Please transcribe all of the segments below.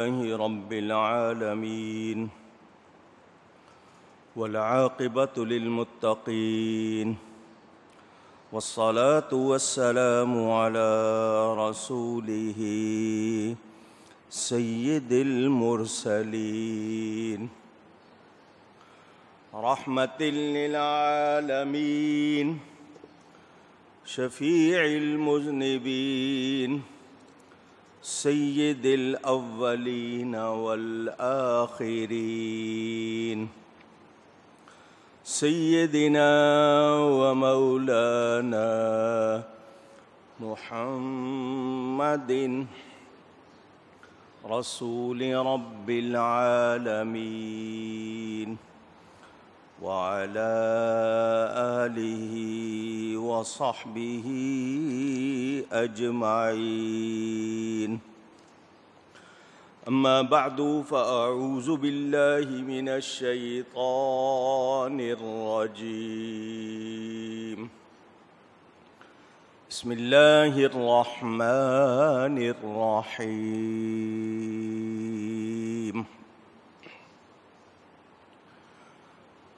لله رب العالمين والعاقبة للمتقين والصلاة والسلام على رسوله سيد المرسلين رحمة للعالمين شفيع المذنبين سيد الاولين والاخرين سيدنا ومولانا محمد رسول رب العالمين وعلى اله وصحبه اجمعين اما بعد فاعوذ بالله من الشيطان الرجيم بسم الله الرحمن الرحيم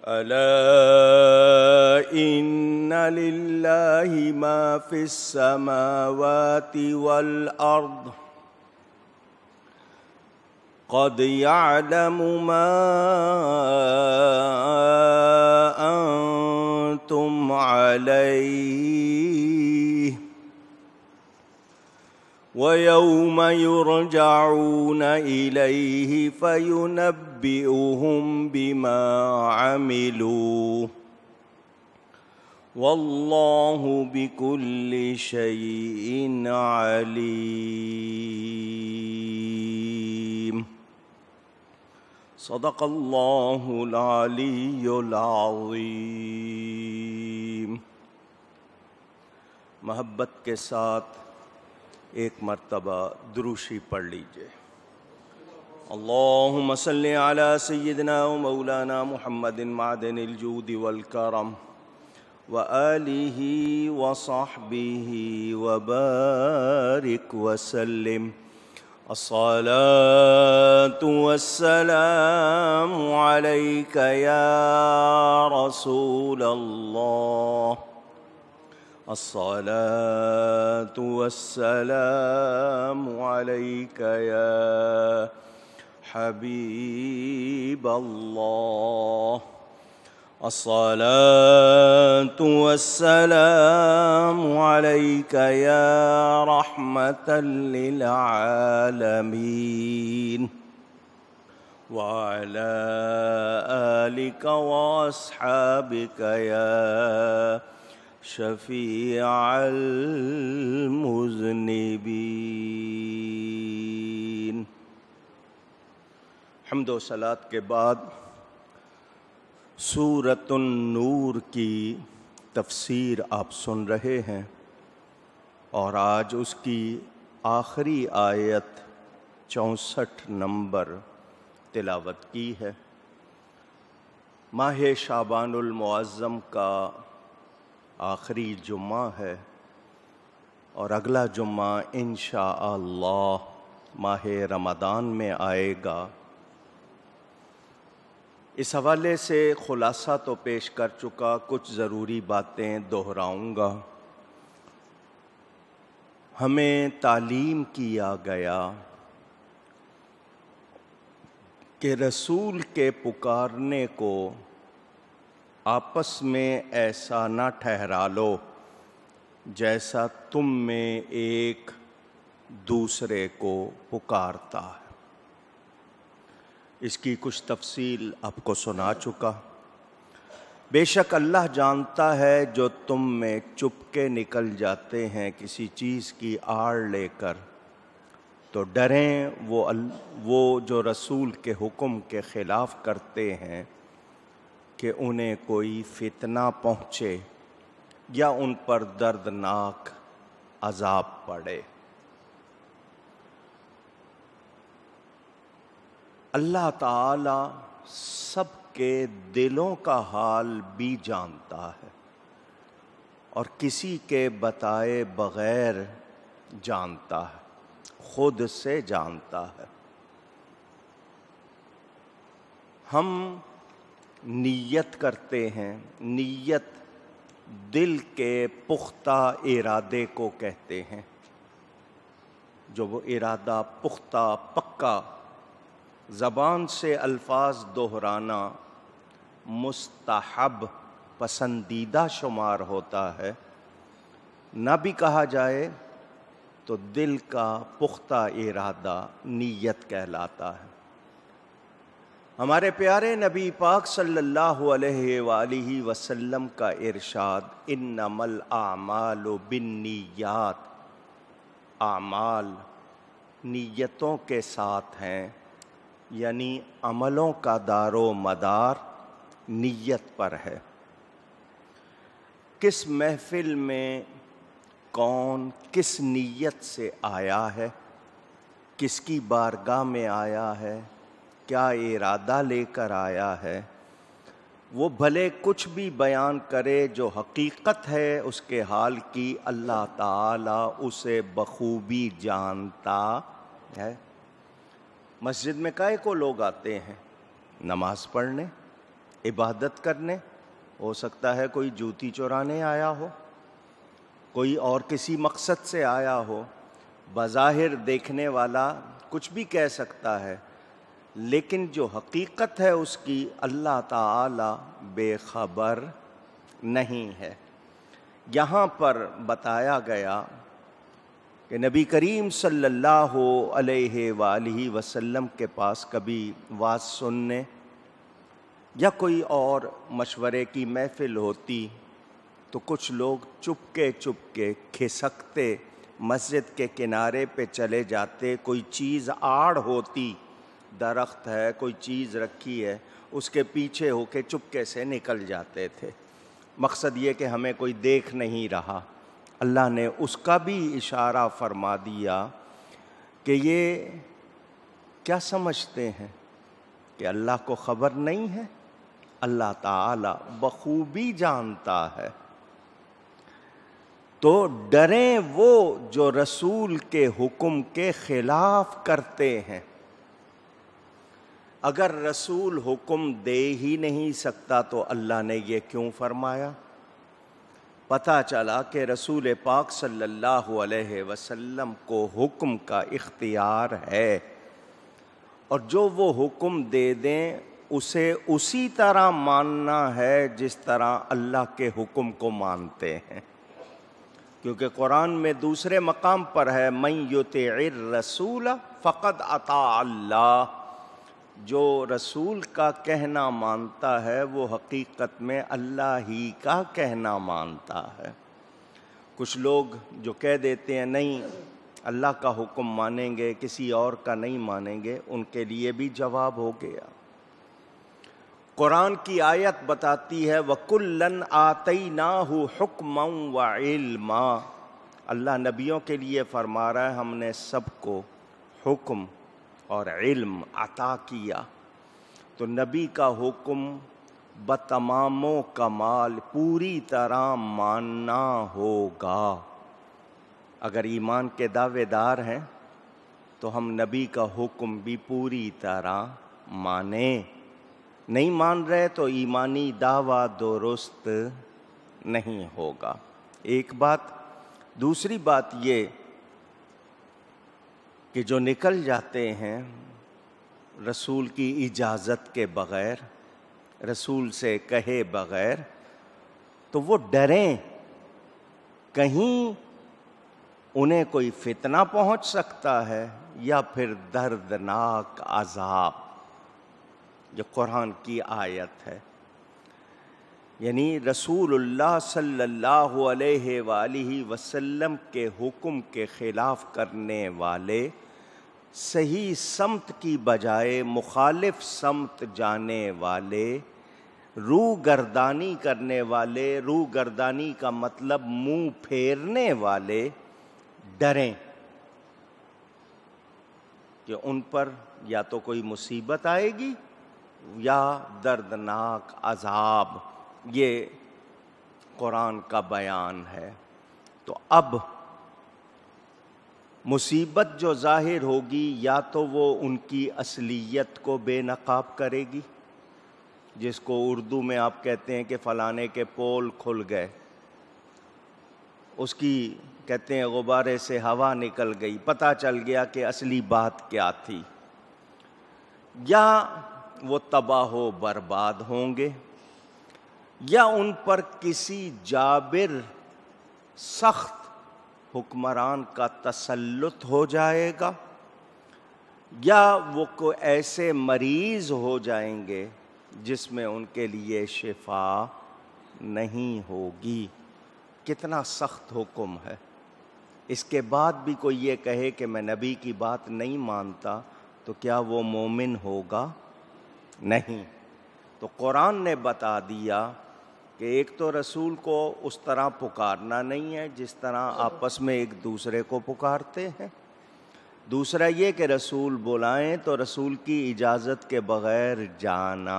الا ان لله ما في السماوات والارض قد يعلم ما انتم عليه ويوم يرجعون اليه فينبئهم بما عملوا والله بكل شيء عليم صدق الله العلي العظيم محبت کے ساتھ ایک مرتبہ دروشی پڑھ لیجئے اللهم صل على سيدنا ومولانا محمد معدن الجود والكرم واله وصحبه وبارك وسلم الصلاه والسلام عليك يا رسول الله الصلاة والسلام عليك يا حبيب الله الصلاة والسلام عليك يا رحمة للعالمين وعلى آلك وأصحابك يا शफीع المذنबीन हमद सलात के बाद सूरत नूर की तफसीर आप सुन रहे हैं और आज उसकी आखिरी आयत चौंसठ नंबर तिलावत की है माह शाबानमज़म का आखिरी जुम्मा है और अगला जुम्मा इन माह रमदान में आएगा इस हवाले से ख़ुलासा तो पेश कर चुका कुछ ज़रूरी बातें दोहराऊंगा हमें तालीम किया गया कि रसूल के पुकारने को आपस में ऐसा ना ठहरा लो जैसा तुम में एक दूसरे को पुकारता है इसकी कुछ तफसील आपको सुना चुका बेशक अल्लाह जानता है जो तुम में चुपके निकल जाते हैं किसी चीज़ की आड़ लेकर तो डरें वो अल, वो जो रसूल के हुक्म के ख़िलाफ़ करते हैं कि उन्हें कोई फितना पहुँचे या उन पर दर्दनाक अजाब पड़े अल्लाह ताला सबके दिलों का हाल भी जानता है और किसी के बताए बगैर जानता है खुद से जानता है हम नियत करते हैं नियत दिल के पुख्ता इरादे को कहते हैं जो वो इरादा पुख्ता पक्का ज़बान से अल्फाज दोहराना मुस्तहब पसंदीदा शुमार होता है ना भी कहा जाए तो दिल का पुख्ता इरादा नीयत कहलाता है हमारे प्यारे नबी पाक सल्लल्लाहु अलैहि वसल्लम का इरशाद इन नमल आमाल बिन्नीयात आमाल नीयतों के साथ हैं यानी अमलों का दारो मदार नीयत पर है किस महफिल में कौन किस नीयत से आया है किसकी बारगाह में आया है क्या इरादा लेकर आया है वो भले कुछ भी बयान करे जो हकीकत है उसके हाल की अल्लाह ताला उसे बखूबी जानता है मस्जिद में कई को लोग आते हैं नमाज पढ़ने इबादत करने हो सकता है कोई जूती चुराने आया हो कोई और किसी मकसद से आया हो बज़ाहिर देखने वाला कुछ भी कह सकता है लेकिन जो हकीकत है उसकी अल्लाह ताला बेखबर नहीं है यहाँ पर बताया गया कि नबी करीम सल्लल्लाहु अलैहि सल्ला वसल्लम के पास कभी वाज सुनने या कोई और मशवरे की महफिल होती तो कुछ लोग चुपके चुपके खिसकते मस्जिद के किनारे पे चले जाते कोई चीज़ आड़ होती दरख्त है कोई चीज़ रखी है उसके पीछे होके चुपके से निकल जाते थे मकसद ये कि हमें कोई देख नहीं रहा अल्लाह ने उसका भी इशारा फरमा दिया कि ये क्या समझते हैं कि अल्लाह को ख़बर नहीं है अल्लाह ताला बखूबी जानता है तो डरें वो जो रसूल के हुक्म के ख़िलाफ़ करते हैं अगर रसूल हुक्म दे ही नहीं सकता तो अल्लाह ने यह क्यों फरमाया पता चला कि रसूल पाक सल्लल्लाहु अलैहि वसल्लम को हुक्म का इख्तियार है और जो वो हुक्म दे दें उसे उसी तरह मानना है जिस तरह अल्लाह के हुक्म को मानते हैं क्योंकि कुरान में दूसरे मकाम पर है मैं युत रसूल फ़कत अता अल्लाह जो रसूल का कहना मानता है वो हकीकत में अल्लाह ही का कहना मानता है कुछ लोग जो कह देते हैं नहीं अल्लाह का हुक्म मानेंगे किसी और का नहीं मानेंगे उनके लिए भी जवाब हो गया कुरान की आयत बताती है वकुल्लन आतई ना हो हुक्म व अल्लाह नबियों के लिए फरमा रहा है हमने सबको हुक्म और इल्म अता किया तो नबी का हुक्म बतमामो कमाल पूरी तरह मानना होगा अगर ईमान के दावेदार हैं तो हम नबी का हुक्म भी पूरी तरह माने नहीं मान रहे तो ईमानी दावा दुरुस्त नहीं होगा एक बात दूसरी बात ये कि जो निकल जाते हैं रसूल की इजाज़त के बग़ैर रसूल से कहे बग़ैर तो वो डरें कहीं उन्हें कोई फितना पहुंच सकता है या फिर दर्दनाक अजाब जो कुरान की आयत है यानी रसूलुल्लाह सल्लल्लाहु अलैहि वसल्लम के हुक्म के ख़िलाफ़ करने वाले सही समत की बजाय मुखालिफ समत जाने वाले रू गर्दानी करने वाले रू गर्दानी का मतलब मुंह फेरने वाले डरें कि उन पर या तो कोई मुसीबत आएगी या दर्दनाक अजाब ये कुरान का बयान है तो अब मुसीबत जो जाहिर होगी या तो वो उनकी असलियत को बेनकाब करेगी जिसको उर्दू में आप कहते हैं कि फ़लाने के पोल खुल गए उसकी कहते हैं गुब्बारे से हवा निकल गई पता चल गया कि असली बात क्या थी या वो तबाह बर्बाद होंगे या उन पर किसी जाबिर सख्त हुक्मरान का तसल्लुत हो जाएगा या वो को ऐसे मरीज हो जाएंगे जिसमें उनके लिए शिफा नहीं होगी कितना सख्त हुक्म है इसके बाद भी कोई ये कहे कि मैं नबी की बात नहीं मानता तो क्या वो मोमिन होगा नहीं तो कुरान ने बता दिया कि एक तो रसूल को उस तरह पुकारना नहीं है जिस तरह आपस में एक दूसरे को पुकारते हैं दूसरा ये कि रसूल बुलाएं तो रसूल की इजाज़त के बग़ैर जाना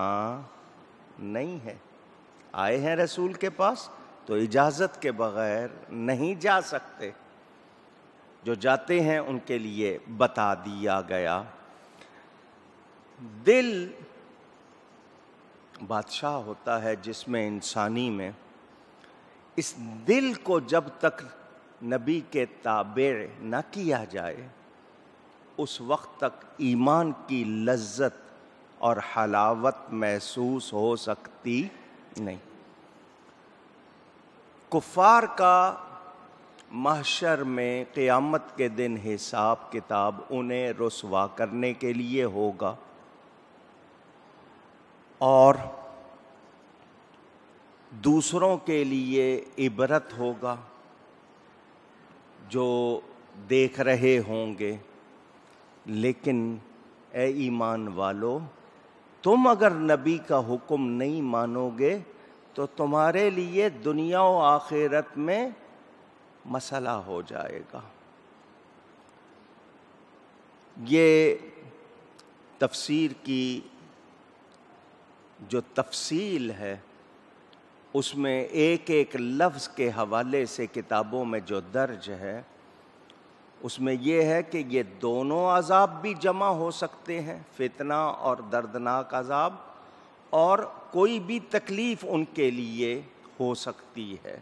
नहीं है आए हैं रसूल के पास तो इजाज़त के बग़ैर नहीं जा सकते जो जाते हैं उनके लिए बता दिया गया दिल बादशाह होता है जिसमें इंसानी में इस दिल को जब तक नबी के ताबे न किया जाए उस वक्त तक ईमान की लज्जत और हलावत महसूस हो सकती नहीं कुफार का महशर में क़यामत के दिन हिसाब किताब उन्हें रसवा करने के लिए होगा और दूसरों के लिए इबरत होगा जो देख रहे होंगे लेकिन ए ईमान वालो तुम अगर नबी का हुक्म नहीं मानोगे तो तुम्हारे लिए दुनिया व आखिरत में मसला हो जाएगा ये तफसीर की जो तफसील है उसमें एक एक लफ्ज़ के हवाले से किताबों में जो दर्ज है उसमें यह है कि ये दोनों अजाब भी जमा हो सकते हैं फितना और दर्दनाक अजाब और कोई भी तकलीफ़ उनके लिए हो सकती है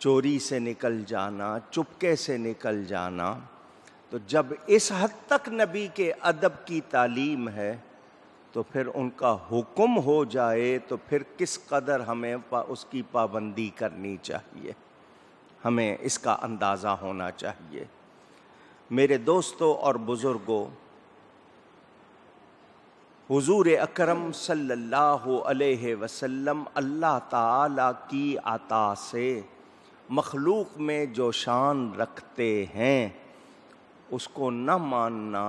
चोरी से निकल जाना चुपके से निकल जाना तो जब इस हद तक नबी के अदब की तालीम है तो फिर उनका हुक्म हो जाए तो फिर किस कदर हमें पा, उसकी पाबंदी करनी चाहिए हमें इसका अंदाज़ा होना चाहिए मेरे दोस्तों और बुज़ुर्गों हुजूर अकरम सल्लल्लाहु अलैहि वसल्लम अल्लाह ताला की आता से मखलूक में जो शान रखते हैं उसको न मानना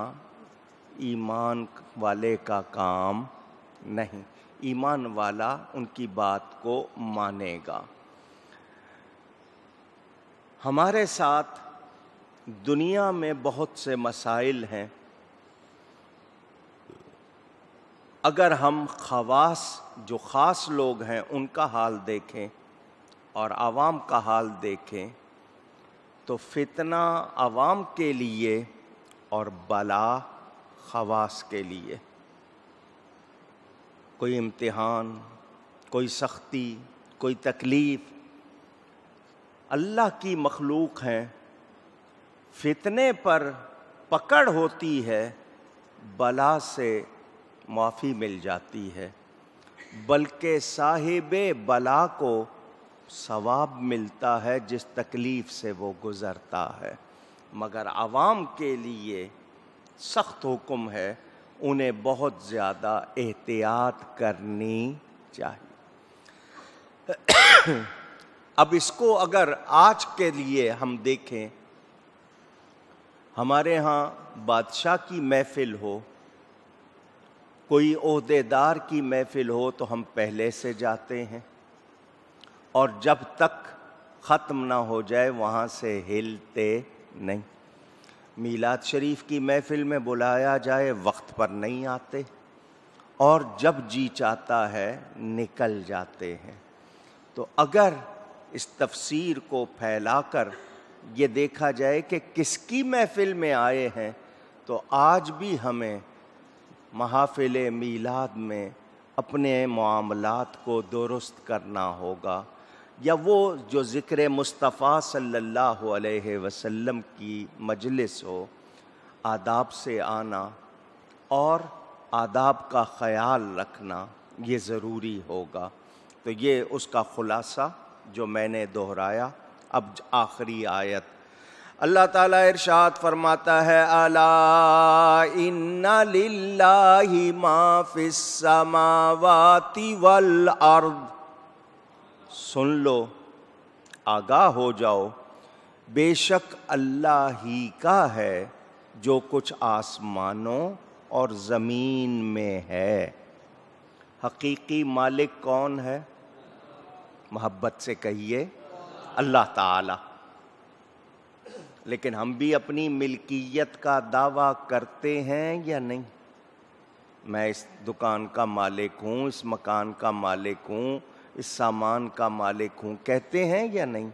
ईमान वाले का काम नहीं ईमान वाला उनकी बात को मानेगा हमारे साथ दुनिया में बहुत से मसाइल हैं अगर हम खवास जो ख़ास लोग हैं उनका हाल देखें और आवाम का हाल देखें तो फितना आवाम के लिए और बला खवास के लिए कोई इम्तिहान कोई सख्ती कोई तकलीफ अल्लाह की मखलूक हैं फितने पर पकड़ होती है बला से माफ़ी मिल जाती है बल्कि साहिब बला को सवाब मिलता है जिस तकलीफ़ से वो गुज़रता है मगर आवाम के लिए सख्त हुक्म है उन्हें बहुत ज़्यादा एहतियात करनी चाहिए अब इसको अगर आज के लिए हम देखें हमारे यहाँ बादशाह की महफिल हो कोई अहदेदार की महफिल हो तो हम पहले से जाते हैं और जब तक ख़त्म ना हो जाए वहाँ से हिलते नहीं मीलाद शरीफ की महफिल में बुलाया जाए वक्त पर नहीं आते और जब जी चाहता है निकल जाते हैं तो अगर इस तफसीर को फैलाकर ये देखा जाए कि किसकी महफिल में आए हैं तो आज भी हमें महाफिल मीलाद में अपने मामलात को दुरुस्त करना होगा या वो जो ज़िक्र मुस्तफ़ा सल्लल्लाहु अलैहि वसल्लम की मजलिस हो आदाब से आना और आदाब का ख़याल रखना ये ज़रूरी होगा तो ये उसका ख़ुलासा जो मैंने दोहराया अब आखिरी आयत अल्लाह ताला इरशाद फरमाता है अला इन्ना लिल्लाहि माफिस समावाति वल अर्द सुन लो आगाह हो जाओ बेशक अल्लाह ही का है जो कुछ आसमानों और ज़मीन में है हकीकी मालिक कौन है मोहब्बत से कहिए अल्लाह ताला लेकिन हम भी अपनी मिल्कियत का दावा करते हैं या नहीं मैं इस दुकान का मालिक हूँ इस मकान का मालिक हूँ इस सामान का मालिक हूँ कहते हैं या नहीं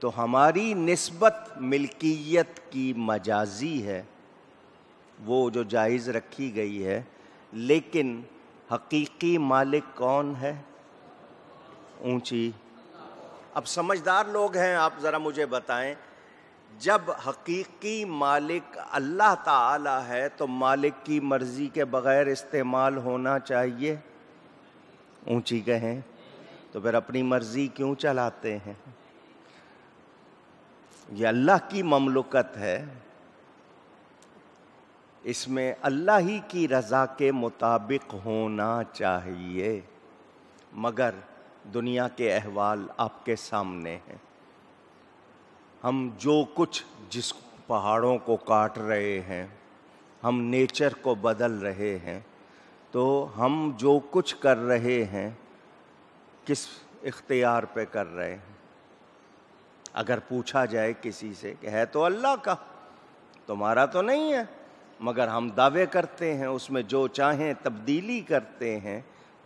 तो हमारी नस्बत मिल्कियत की मजाजी है वो जो जायज़ रखी गई है लेकिन हकीकी मालिक कौन है ऊंची अब समझदार लोग हैं आप ज़रा मुझे बताएं जब हकीकी मालिक अल्लाह ताला है तो मालिक की मर्ज़ी के बग़ैर इस्तेमाल होना चाहिए ऊंची गए तो फिर अपनी मर्जी क्यों चलाते हैं ये अल्लाह की ममलुकत है इसमें अल्लाह ही की रज़ा के मुताबिक होना चाहिए मगर दुनिया के अहवाल आपके सामने हैं हम जो कुछ जिस पहाड़ों को काट रहे हैं हम नेचर को बदल रहे हैं तो हम जो कुछ कर रहे हैं किस इख्तियार पे कर रहे हैं अगर पूछा जाए किसी से कि है तो अल्लाह का तुम्हारा तो नहीं है मगर हम दावे करते हैं उसमें जो चाहें तब्दीली करते हैं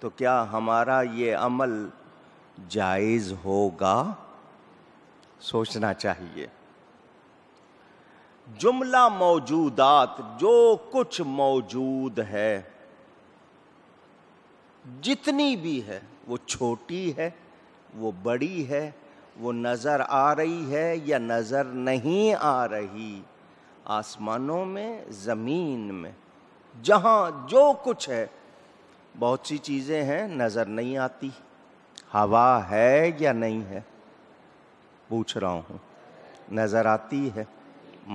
तो क्या हमारा ये अमल जायज़ होगा सोचना चाहिए जुमला मौजूदात जो कुछ मौजूद है जितनी भी है वो छोटी है वो बड़ी है वो नज़र आ रही है या नज़र नहीं आ रही आसमानों में ज़मीन में जहाँ जो कुछ है बहुत सी चीज़ें हैं नज़र नहीं आती हवा है या नहीं है पूछ रहा हूँ नज़र आती है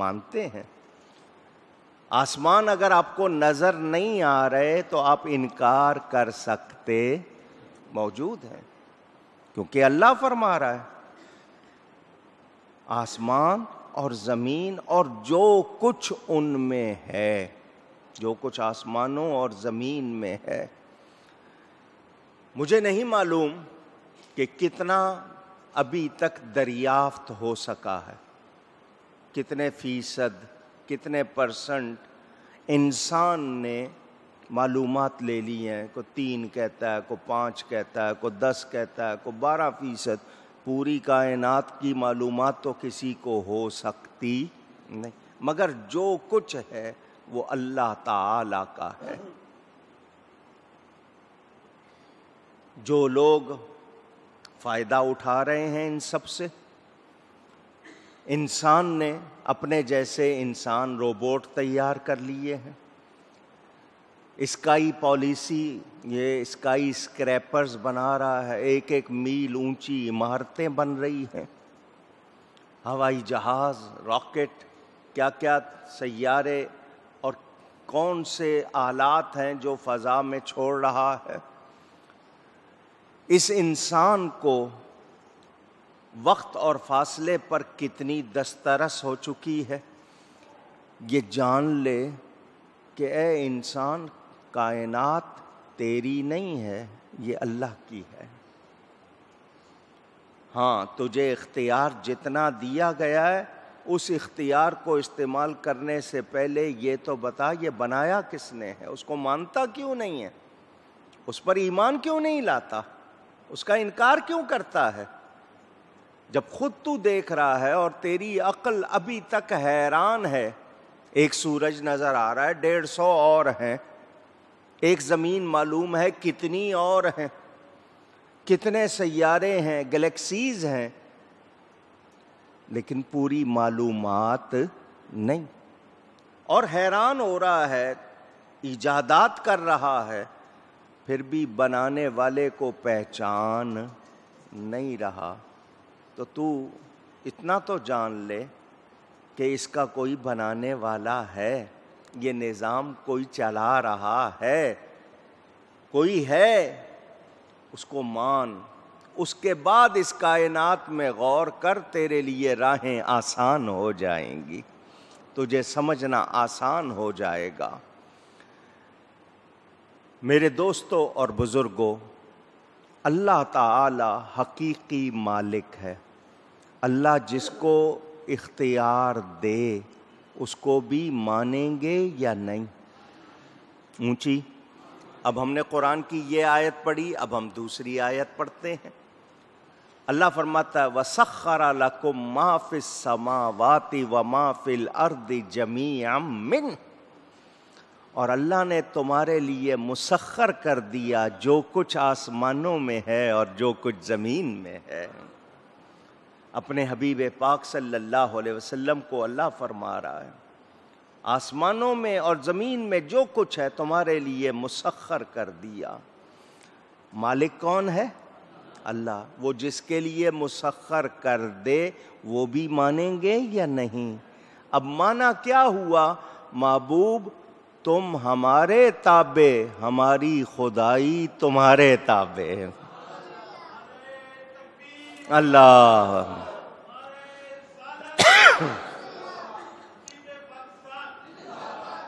मानते हैं आसमान अगर आपको नजर नहीं आ रहे तो आप इनकार कर सकते मौजूद हैं क्योंकि अल्लाह फरमा रहा है आसमान और ज़मीन और जो कुछ उनमें है जो कुछ आसमानों और ज़मीन में है मुझे नहीं मालूम कि कितना अभी तक दरियाफ्त हो सका है कितने फीसद कितने परसेंट इंसान ने मालूम ले ली हैं को तीन कहता है को पाँच कहता है को दस कहता है को बारह फीसद पूरी कायनात की मालूम तो किसी को हो सकती नहीं मगर जो कुछ है वो अल्लाह ताला का है जो लोग फ़ायदा उठा रहे हैं इन सब से इंसान ने अपने जैसे इंसान रोबोट तैयार कर लिए हैं स्काई पॉलिसी ये स्काई स्क्रैपर्स बना रहा है एक एक मील ऊंची इमारतें बन रही हैं हवाई जहाज़ रॉकेट क्या क्या सैारे और कौन से आलात हैं जो फ़ज़ा में छोड़ रहा है इस इंसान को वक्त और फासले पर कितनी दस्तरस हो चुकी है ये जान ले कि ए इंसान कायनात तेरी नहीं है ये अल्लाह की है हाँ तुझे इख्तियार जितना दिया गया है उस इख्तियार को इस्तेमाल करने से पहले ये तो बता ये बनाया किसने है उसको मानता क्यों नहीं है उस पर ईमान क्यों नहीं लाता उसका इनकार क्यों करता है जब खुद तू देख रहा है और तेरी अकल अभी तक हैरान है एक सूरज नजर आ रहा है डेढ़ सौ और हैं एक जमीन मालूम है कितनी और हैं कितने सैारे हैं गैलेक्सीज हैं लेकिन पूरी मालूमात नहीं और हैरान हो रहा है ईजादात कर रहा है फिर भी बनाने वाले को पहचान नहीं रहा तो तू इतना तो जान ले कि इसका कोई बनाने वाला है ये निज़ाम कोई चला रहा है कोई है उसको मान उसके बाद इस कायनात में गौर कर तेरे लिए राहें आसान हो जाएंगी तुझे समझना आसान हो जाएगा मेरे दोस्तों और बुज़ुर्गों अल्लाह ताला हकीकी मालिक है अल्लाह जिसको इख्तियार दे उसको भी मानेंगे या नहीं ऊंची अब हमने कुरान की ये आयत पढ़ी अब हम दूसरी आयत पढ़ते हैं अल्लाह फरमाता है वसखरा लको माफिल समावाति व माफिल अर्द जमी मिन और अल्लाह ने तुम्हारे लिए मुसखर कर दिया जो कुछ आसमानों में है और जो कुछ ज़मीन में है अपने हबीब पाक सल्लल्लाहु अलैहि वसल्लम को अल्लाह फरमा रहा है आसमानों में और ज़मीन में जो कुछ है तुम्हारे लिए मुसखर कर दिया मालिक कौन है अल्लाह वो जिसके लिए मुसखर कर दे वो भी मानेंगे या नहीं अब माना क्या हुआ महबूब तुम हमारे ताबे हमारी खुदाई तुम्हारे ताबे अल्लाह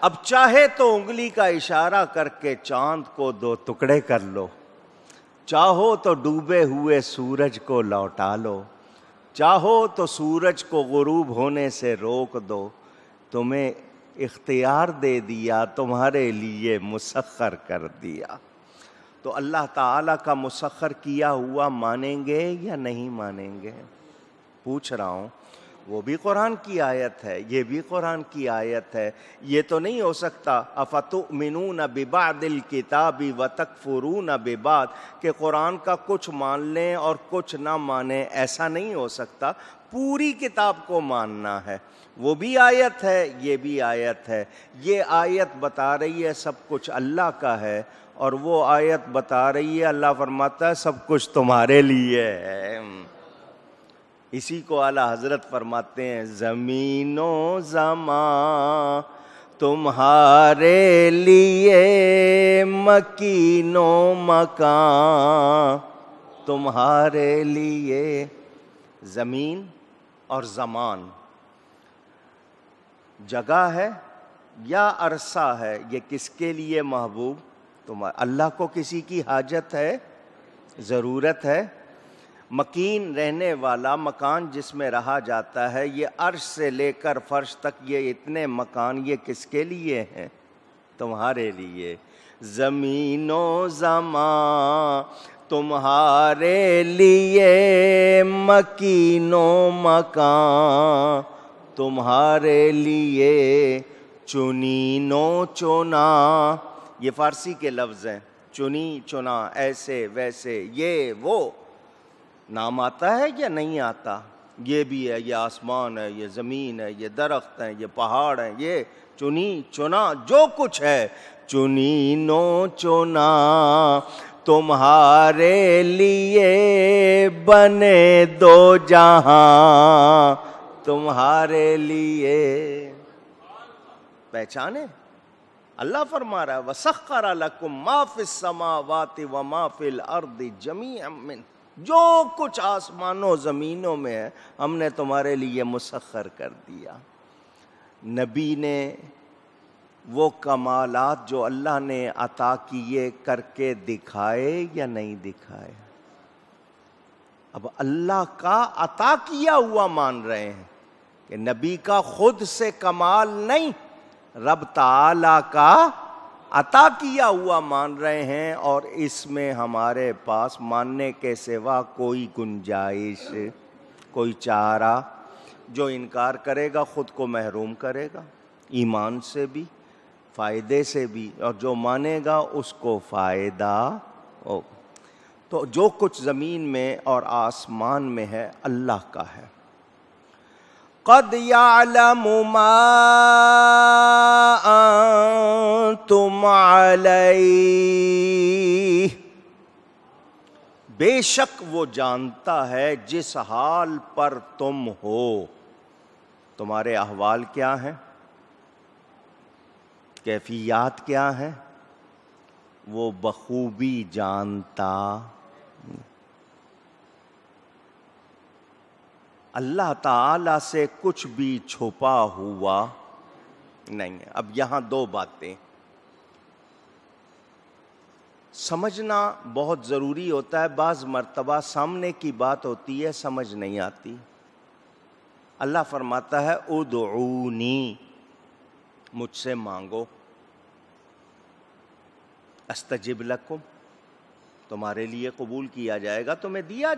अब चाहे तो उंगली का इशारा करके चांद को दो टुकड़े कर लो चाहो तो डूबे हुए सूरज को लौटा लो चाहो तो सूरज को गुरूब होने से रोक दो तुम्हें इख्तियार दे दिया तुम्हारे लिए मुसखर कर दिया तो अल्लाह ताला का मुसखर किया हुआ मानेंगे या नहीं मानेंगे पूछ रहा हूँ वो भी कुरान की आयत है ये भी कुरान की आयत है ये तो नहीं हो सकता अफतु मिनू न बिबा दिल किताबी व तकफरू न बिबाद के कुरान का कुछ मान लें और कुछ ना माने ऐसा नहीं हो सकता पूरी किताब को मानना है वो भी आयत है ये भी आयत है ये आयत बता रही है सब कुछ अल्लाह का है और वो आयत बता रही है अल्लाह फरमाता है सब कुछ तुम्हारे लिए है इसी को आला हजरत फरमाते हैं जमीनो जमा तुम्हारे लिए मकीनो मका तुम्हारे लिए ज़मीन और ज़मान जगह है या अरसा है ये किसके लिए महबूब तुम्हारा अल्लाह को किसी की हाजत है ज़रूरत है मकीन रहने वाला मकान जिसमें रहा जाता है ये अर्श से लेकर फर्श तक ये इतने मकान ये किसके लिए हैं तुम्हारे लिए ज़मीनो जमा तुम्हारे लिए मकीनो मकान तुम्हारे लिए चुनीनो चुना ये फारसी के लफ्ज़ हैं चुनी चुना ऐसे वैसे ये वो नाम आता है या नहीं आता ये भी है ये आसमान है ये ज़मीन है ये दरख्त हैं ये पहाड़ हैं ये चुनी चुना जो कुछ है चुनी नो चुना तुम्हारे लिए बने दो जहां तुम्हारे लिए पहचाने अल्लाह फरमा रहा है वसखर लकुम माफिस समावाति व माफिल अर्द जमी अमिन जो कुछ आसमानों ज़मीनों में है हमने तुम्हारे लिए मुसखर कर दिया नबी ने वो कमालात जो अल्लाह ने अता किए करके दिखाए या नहीं दिखाए अब अल्लाह का अता किया हुआ मान रहे हैं कि नबी का खुद से कमाल नहीं रब ताला का अता किया हुआ मान रहे हैं और इसमें हमारे पास मानने के सिवा कोई गुंजाइश कोई चारा जो इनकार करेगा ख़ुद को महरूम करेगा ईमान से भी फ़ायदे से भी और जो मानेगा उसको फ़ायदा हो तो जो कुछ ज़मीन में और आसमान में है अल्लाह का है قد يعلم ما أنتم عليه बेशक वो जानता है जिस हाल पर तुम हो तुम्हारे अहवाल क्या हैं कैफियात क्या हैं वो बखूबी जानता अल्लाह ताला से कुछ भी छुपा हुआ नहीं है अब यहां दो बातें समझना बहुत ज़रूरी होता है बाज़ मर्तबा सामने की बात होती है समझ नहीं आती अल्लाह फरमाता है उदनी मुझसे मांगो अस्तजिब लकुम तुम्हारे लिए कबूल किया जाएगा तुम्हें दिया